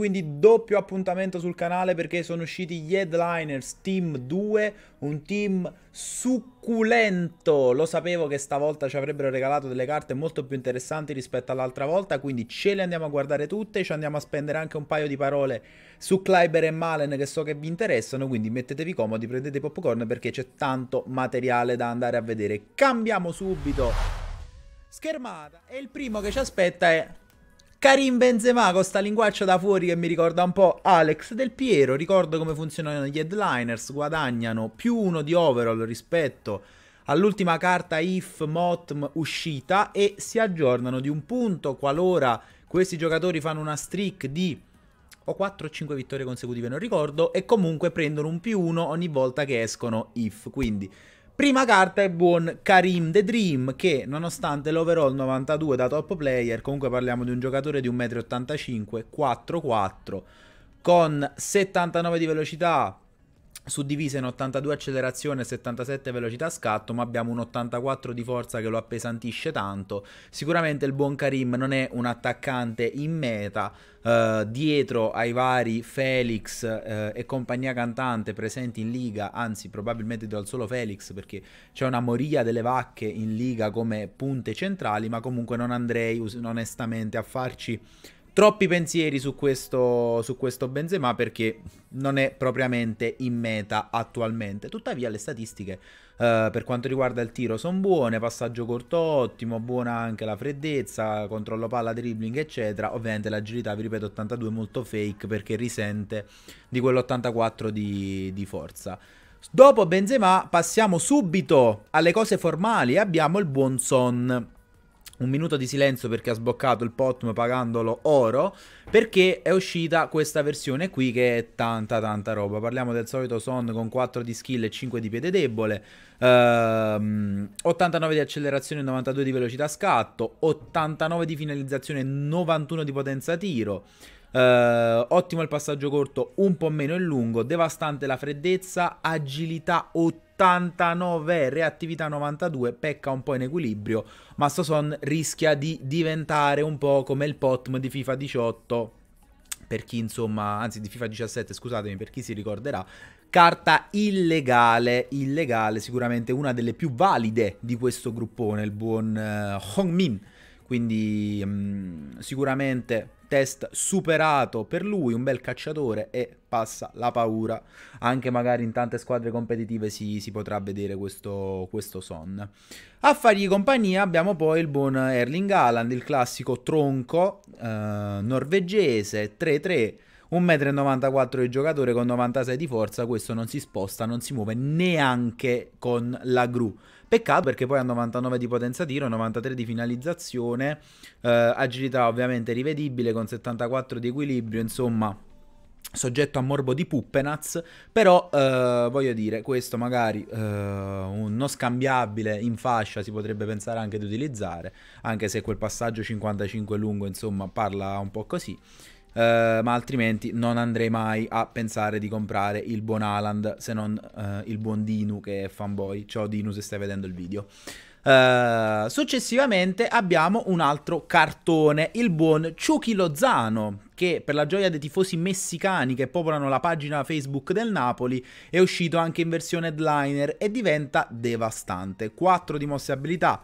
quindi doppio appuntamento sul canale perché sono usciti gli headliners Team 2, un team succulento. Lo sapevo che stavolta ci avrebbero regalato delle carte molto più interessanti rispetto all'altra volta, quindi ce le andiamo a guardare tutte, ci andiamo a spendere anche un paio di parole su Kleiber e Malen che so che vi interessano, quindi mettetevi comodi, prendete i popcorn perché c'è tanto materiale da andare a vedere. Cambiamo subito schermata e il primo che ci aspetta è Karim Benzema con sta linguaccia da fuori che mi ricorda un po' Alex Del Piero, ricordo come funzionano gli headliners, guadagnano più uno di overall rispetto all'ultima carta if motm uscita e si aggiornano di un punto qualora questi giocatori fanno una streak di o 4 o 5 vittorie consecutive, non ricordo, e comunque prendono un più 1 ogni volta che escono if, quindi Prima carta è buon Karim The Dream che nonostante l'overall 92 da top player, comunque parliamo di un giocatore di 1,85m, 4-4, con 79 di velocità, suddivisa in 82 accelerazione e 77 velocità scatto, ma abbiamo un 84 di forza che lo appesantisce tanto. Sicuramente il buon Karim non è un attaccante in meta, eh, dietro ai vari Felix eh, e compagnia cantante presenti in liga, anzi probabilmente dal solo Felix perché c'è una moria delle vacche in liga come punte centrali, ma comunque non andrei onestamente a farci troppi pensieri su questo, su questo Benzema perché non è propriamente in meta attualmente. Tuttavia le statistiche eh, per quanto riguarda il tiro sono buone, passaggio corto ottimo, buona anche la freddezza, controllo palla, dribbling eccetera. Ovviamente l'agilità, vi ripeto, 82 molto fake perché risente di quell'84 di, di forza. Dopo Benzema passiamo subito alle cose formali e abbiamo il buon Son un minuto di silenzio perché ha sboccato il POTM pagandolo oro, perché è uscita questa versione qui che è tanta tanta roba. Parliamo del solito Son con 4 di skill e 5 di piede debole, ehm, 89 di accelerazione e 92 di velocità scatto, 89 di finalizzazione e 91 di potenza tiro. Uh, ottimo il passaggio corto, un po' meno il lungo, devastante la freddezza, agilità 80 89, reattività 92, pecca un po' in equilibrio, ma Soson rischia di diventare un po' come il POTM di FIFA 18, per chi insomma, anzi di FIFA 17 scusatemi, per chi si ricorderà, carta illegale, illegale sicuramente una delle più valide di questo gruppone, il buon uh, eh, Hong quindi mh, mm, sicuramente test superato per lui, un bel cacciatore e passa la paura. Anche magari in tante squadre competitive si, si potrà vedere questo, questo Son. A fargli compagnia abbiamo poi il buon Erling Haaland, il classico tronco eh, norvegese, 3-3. 1,94 m di giocatore con 96 di forza, questo non si sposta, non si muove neanche con la gru. Peccato perché poi ha 99 di potenza tiro, 93 di finalizzazione, eh, agilità ovviamente rivedibile con 74 di equilibrio, insomma soggetto a morbo di Puppenaz, però eh, voglio dire, questo magari eh, uno scambiabile in fascia si potrebbe pensare anche di utilizzare, anche se quel passaggio 55 lungo, insomma, parla un po' così. Uh, ma altrimenti non andrei mai a pensare di comprare il buon Alan se non uh, il buon Dinu che è fanboy. Ciao Dinu se stai vedendo il video. Uh, successivamente abbiamo un altro cartone, il buon Chucky Lozano, che per la gioia dei tifosi messicani che popolano la pagina Facebook del Napoli è uscito anche in versione headliner e diventa devastante. 4 di mosse abilità,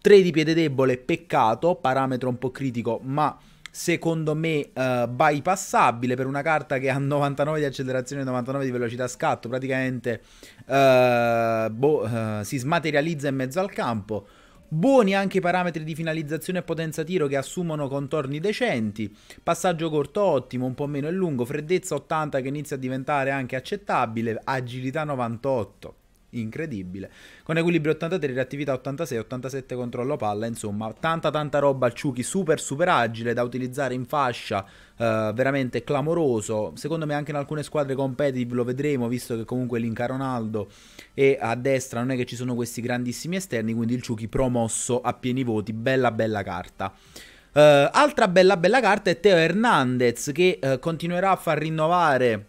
3 di piede debole, peccato, parametro un po' critico, ma secondo me uh, bypassabile per una carta che ha 99 di accelerazione e 99 di velocità scatto, praticamente uh, boh, uh, si smaterializza in mezzo al campo. Buoni anche i parametri di finalizzazione e potenza tiro che assumono contorni decenti, passaggio corto ottimo, un po' meno e lungo, freddezza 80 che inizia a diventare anche accettabile, agilità 98 incredibile. Con equilibrio 83, reattività 86, 87 controllo palla, insomma, tanta tanta roba al Ciuchi, super super agile da utilizzare in fascia, eh, veramente clamoroso. Secondo me anche in alcune squadre competitive lo vedremo, visto che comunque l'inca Ronaldo e a destra non è che ci sono questi grandissimi esterni, quindi il Ciuchi promosso a pieni voti, bella bella carta. Eh, altra bella bella carta è Teo Hernandez che eh, continuerà a far rinnovare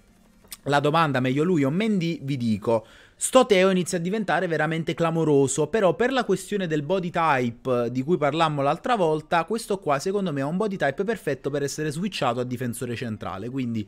la domanda meglio lui o Mendy, vi dico, Sto Teo inizia a diventare veramente clamoroso, però per la questione del body type di cui parlammo l'altra volta, questo qua secondo me è un body type perfetto per essere switchato a difensore centrale, quindi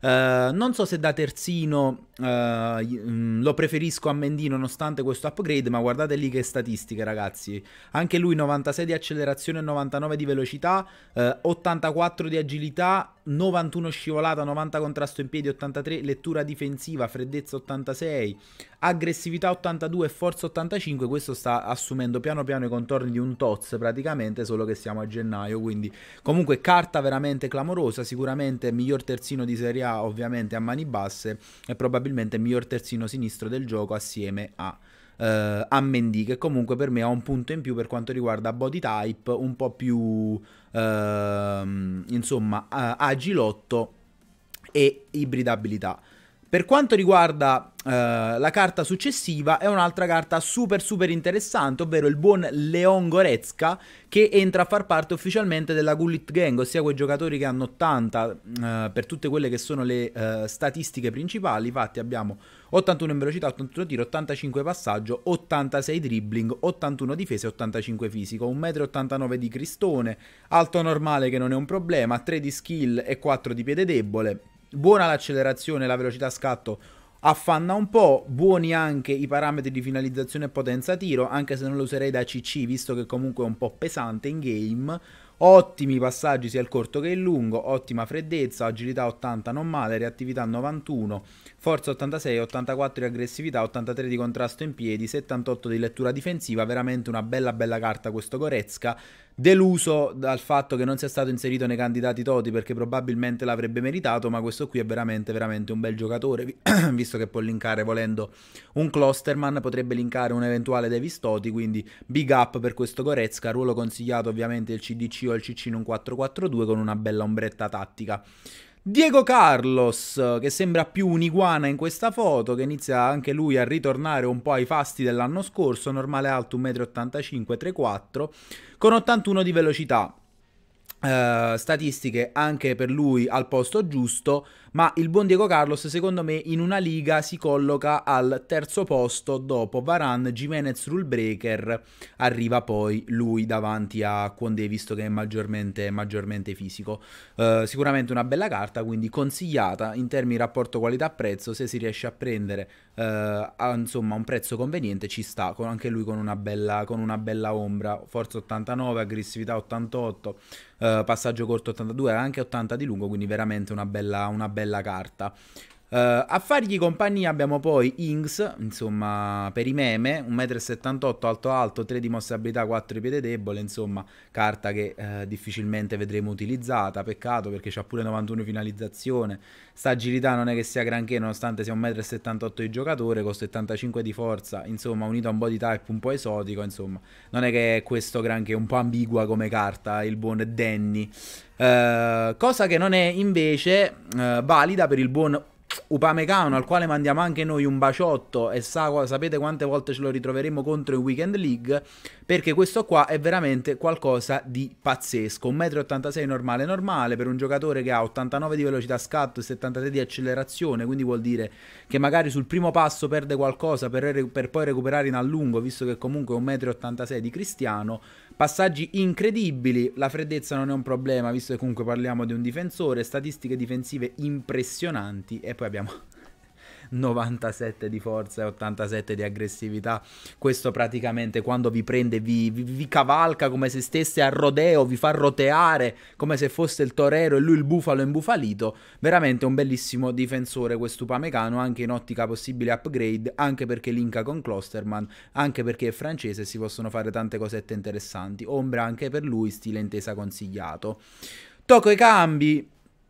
eh, non so se da terzino eh, mm, lo preferisco a Mendy nonostante questo upgrade, ma guardate lì che statistiche ragazzi, anche lui 96 di accelerazione e 99 di velocità, eh, 84 di agilità 91 scivolata, 90 contrasto in piedi, 83 lettura difensiva, freddezza 86, aggressività 82 forza 85. Questo sta assumendo piano piano i contorni di un Toz praticamente, solo che siamo a gennaio, quindi comunque carta veramente clamorosa, sicuramente miglior terzino di Serie A ovviamente a mani basse e probabilmente miglior terzino sinistro del gioco assieme a eh, a Mendy, che comunque per me ha un punto in più per quanto riguarda body type, un po' più ehm, eh, insomma agilotto e ibridabilità. Per quanto riguarda uh, la carta successiva, è un'altra carta super super interessante, ovvero il buon Leon Goretzka che entra a far parte ufficialmente della Gullit Gang, ossia quei giocatori che hanno 80 uh, eh, per tutte quelle che sono le uh, statistiche principali. Infatti abbiamo 81 in velocità, 81 tiro, 85 passaggio, 86 dribbling, 81 difese, 85 fisico, 1,89 m di cristone, alto normale che non è un problema, 3 di skill e 4 di piede debole buona l'accelerazione, la velocità scatto affanna un po', buoni anche i parametri di finalizzazione e potenza tiro, anche se non lo userei da CC visto che comunque è un po' pesante in game. Ottimi passaggi sia il corto che il lungo, ottima freddezza, agilità 80 non male, reattività 91, forza 86, 84 di aggressività, 83 di contrasto in piedi, 78 di lettura difensiva, veramente una bella bella carta questo Goretzka deluso dal fatto che non sia stato inserito nei candidati Toti perché probabilmente l'avrebbe meritato, ma questo qui è veramente, veramente un bel giocatore, visto che può linkare volendo un Klosterman, potrebbe linkare un eventuale Davis Toti, quindi big up per questo Gorezka, ruolo consigliato ovviamente il CDC o il CC in un 4-4-2 con una bella ombretta tattica. Diego Carlos, che sembra più un'iguana in questa foto, che inizia anche lui a ritornare un po' ai fasti dell'anno scorso, normale alto 1,85 m, 3,4, con 81 di velocità. Uh, statistiche anche per lui al posto giusto ma il buon Diego Carlos secondo me in una liga si colloca al terzo posto dopo Varane, Jimenez, Rulebreaker, arriva poi lui davanti a Quondé visto che è maggiormente, maggiormente fisico. Uh, sicuramente una bella carta, quindi consigliata in termini di rapporto qualità-prezzo se si riesce a prendere uh, a, insomma, un prezzo conveniente ci sta, con, anche lui con una, bella, con una bella ombra, forza 89, aggressività 88, uh, eh, passaggio corto 82, anche 80 di lungo, quindi veramente una bella, una bella bella carta. Uh, a fargli compagnia abbiamo poi Inks, insomma, per i meme, 1,78 m alto alto, 3 di mossa abilità, 4 di piede debole, insomma, carta che uh, difficilmente vedremo utilizzata, peccato perché c'ha pure 91 finalizzazione, sta agilità non è che sia granché nonostante sia 1,78 m di giocatore, con 75 di forza, insomma, unito a un body type un po' esotico, insomma, non è che è questo granché, un po' ambigua come carta il buon Danny. Uh, cosa che non è invece valida per il buon Upamecano al quale mandiamo anche noi un baciotto e sa, sapete quante volte ce lo ritroveremo contro in Weekend League perché questo qua è veramente qualcosa di pazzesco 1,86 m normale normale per un giocatore che ha 89 di velocità scatto e 73 di accelerazione quindi vuol dire che magari sul primo passo perde qualcosa per, per poi recuperare in allungo visto che comunque è 1,86 m di Cristiano Passaggi incredibili, la freddezza non è un problema visto che comunque parliamo di un difensore, statistiche difensive impressionanti e poi abbiamo 97 di forza e 87 di aggressività. Questo praticamente quando vi prende, vi, vi, vi cavalca come se stesse a rodeo, vi fa roteare come se fosse il torero e lui il bufalo imbufalito. Veramente un bellissimo difensore questo Pamecano, anche in ottica possibile upgrade, anche perché linka con Klosterman, anche perché è francese e si possono fare tante cosette interessanti. Ombra anche per lui, stile intesa consigliato. Tocco i cambi,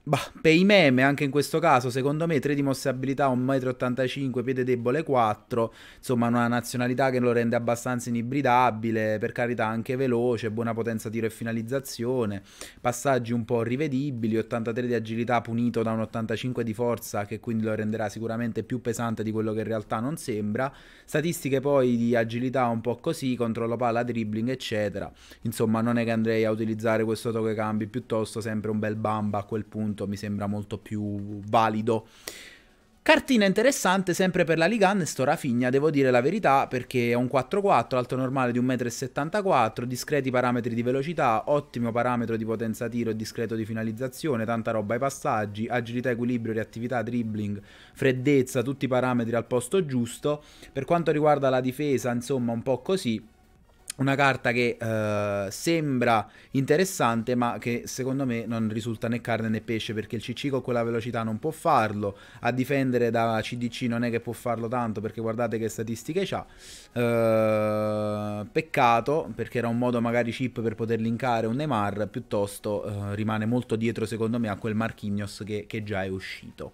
Bah, per i meme, anche in questo caso, secondo me 3 di mossabilità, 1,85 m, piede debole 4, insomma una nazionalità che lo rende abbastanza inibridabile, per carità anche veloce, buona potenza tiro e finalizzazione, passaggi un po' rivedibili, 83 di agilità punito da un 85 di forza che quindi lo renderà sicuramente più pesante di quello che in realtà non sembra, statistiche poi di agilità un po' così, controllo palla, dribbling eccetera, insomma non è che andrei a utilizzare questo tocco cambi, piuttosto sempre un bel bamba a quel punto appunto mi sembra molto più valido. Cartina interessante sempre per la Ligan, sto Rafigna, devo dire la verità, perché è un 4-4, alto normale di 1,74 m, discreti parametri di velocità, ottimo parametro di potenza tiro e discreto di finalizzazione, tanta roba ai passaggi, agilità, equilibrio, reattività, dribbling, freddezza, tutti i parametri al posto giusto. Per quanto riguarda la difesa, insomma, un po' così, una carta che eh, sembra interessante ma che secondo me non risulta né carne né pesce perché il CC con quella velocità non può farlo, a difendere da CDC non è che può farlo tanto perché guardate che statistiche ha, eh, peccato perché era un modo magari chip per poter linkare un Neymar piuttosto eh, rimane molto dietro secondo me a quel Marquinhos che, che già è uscito.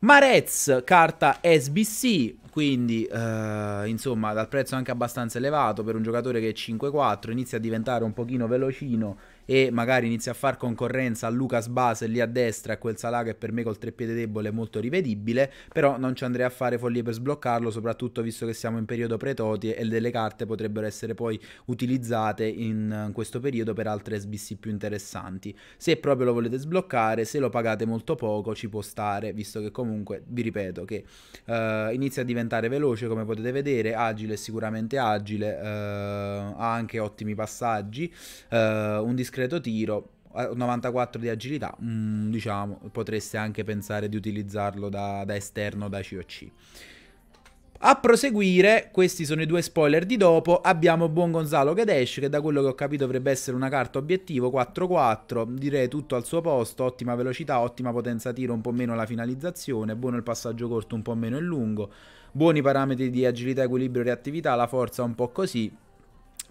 Marez, carta SBC, quindi eh, insomma dal prezzo anche abbastanza elevato per un giocatore che è 5-4, inizia a diventare un pochino velocino e magari inizia a far concorrenza a Lucas Base lì a destra, a quel Salah che per me col treppiede debole è molto rivedibile, però non ci andrei a fare follie per sbloccarlo, soprattutto visto che siamo in periodo pretoti e delle carte potrebbero essere poi utilizzate in questo periodo per altre SBC più interessanti. Se proprio lo volete sbloccare, se lo pagate molto poco ci può stare, visto che comunque vi ripeto che uh, inizia a diventare veloce come potete vedere, agile sicuramente agile, uh, ha anche ottimi passaggi, uh, un discorso discreto tiro, 94 eh, di agilità, mm, diciamo, potreste anche pensare di utilizzarlo da, da esterno, da COC. A proseguire, questi sono i due spoiler di dopo, abbiamo Buon Gonzalo Gadesh che da quello che ho capito dovrebbe essere una carta obiettivo 4-4, direi tutto al suo posto, ottima velocità, ottima potenza tiro, un po' meno la finalizzazione, buono il passaggio corto, un po' meno il lungo, buoni parametri di agilità, equilibrio, e reattività, la forza un po' così,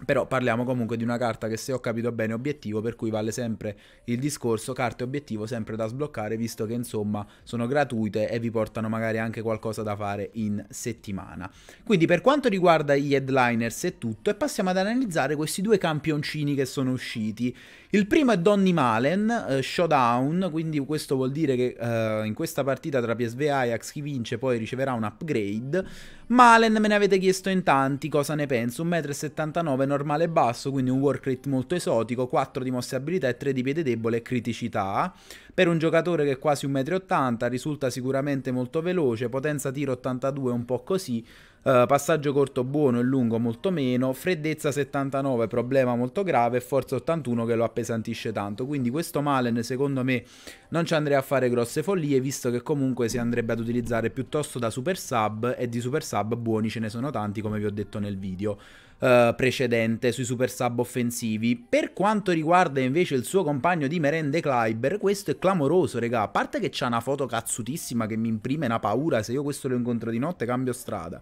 però parliamo comunque di una carta che se ho capito bene è obiettivo, per cui vale sempre il discorso carte obiettivo sempre da sbloccare, visto che insomma sono gratuite e vi portano magari anche qualcosa da fare in settimana. Quindi per quanto riguarda gli headliners è tutto e passiamo ad analizzare questi due campioncini che sono usciti. Il primo è Donny Malen, eh, Showdown, quindi questo vuol dire che eh, in questa partita tra PSV e Ajax chi vince poi riceverà un upgrade. Malen me ne avete chiesto in tanti cosa ne penso, 1,79 m normale basso, quindi un work rate molto esotico, 4 di mossa abilità e 3 di piede debole e criticità. Per un giocatore che è quasi 1,80 m risulta sicuramente molto veloce, potenza tiro 82 un po' così, eh, passaggio corto buono e lungo molto meno, freddezza 79 problema molto grave e forza 81 che lo appesantisce tanto, quindi questo Malen secondo me non ci andrei a fare grosse follie visto che comunque si andrebbe ad utilizzare piuttosto da super sub e di super sub buoni ce ne sono tanti come vi ho detto nel video. Eh, precedente sui super sub offensivi. Per quanto riguarda invece il suo compagno di merende Kleiber, questo è clamoroso, regà. A parte che c'ha una foto cazzutissima che mi imprime una paura, se io questo lo incontro di notte cambio strada.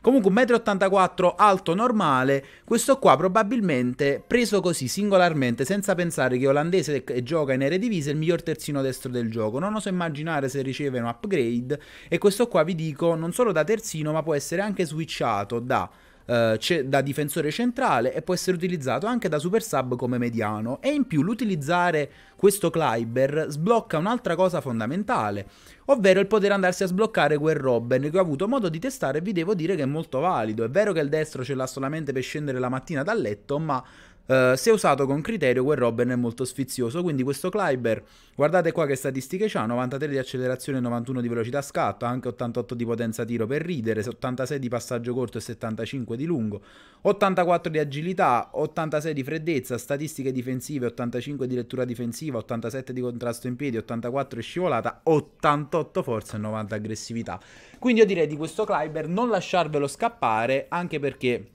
Comunque 1,84 m alto normale, questo qua probabilmente preso così singolarmente senza pensare che olandese che gioca in Eredivisie è il miglior terzino destro del gioco. Non oso immaginare se riceve un upgrade e questo qua vi dico non solo da terzino ma può essere anche switchato da eh, da difensore centrale e può essere utilizzato anche da super sub come mediano. E in più l'utilizzare questo Kleiber sblocca un'altra cosa fondamentale, ovvero il poter andarsi a sbloccare quel Robben che ho avuto modo di testare e vi devo dire che è molto valido. È vero che il destro ce l'ha solamente per scendere la mattina dal letto, ma eh, se usato con criterio, quel Robben è molto sfizioso. Quindi questo Kleiber, guardate qua che statistiche ha: 93 di accelerazione, 91 di velocità scatto, anche 88 di potenza tiro per ridere, 86 di passaggio corto e 75 di lungo, 84 di agilità, 86 di freddezza, statistiche difensive, 85 di lettura difensiva, 87 di contrasto in piedi, 84 di scivolata, 88 forza e 90 aggressività. Quindi io direi di questo Kleiber non lasciarvelo scappare, anche perché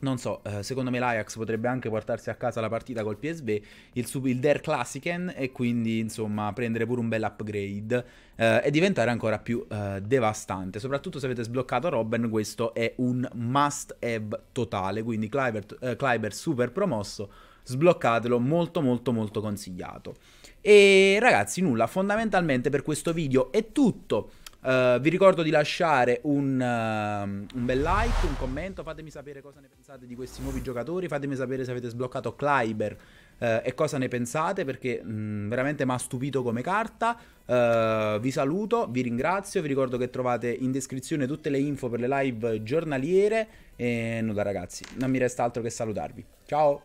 non so, eh, secondo me l'Ajax potrebbe anche portarsi a casa la partita col PSV, il, sub, il Der Klassiken e quindi insomma prendere pure un bel upgrade eh, e diventare ancora più eh, devastante. Soprattutto se avete sbloccato Robben, questo è un must have totale, quindi Kleiber, eh, super promosso, sbloccatelo, molto molto molto consigliato. E ragazzi nulla, fondamentalmente per questo video è tutto. Eh, vi ricordo di lasciare un, uh, un, bel like, un commento, fatemi sapere cosa ne pensate di questi nuovi giocatori, fatemi sapere se avete sbloccato Kleiber uh, e cosa ne pensate perché mh, mm, veramente mi ha stupito come carta. vi saluto, vi ringrazio, vi ricordo che trovate in descrizione tutte le info per le live giornaliere e nulla ragazzi, non mi resta altro che salutarvi. Ciao!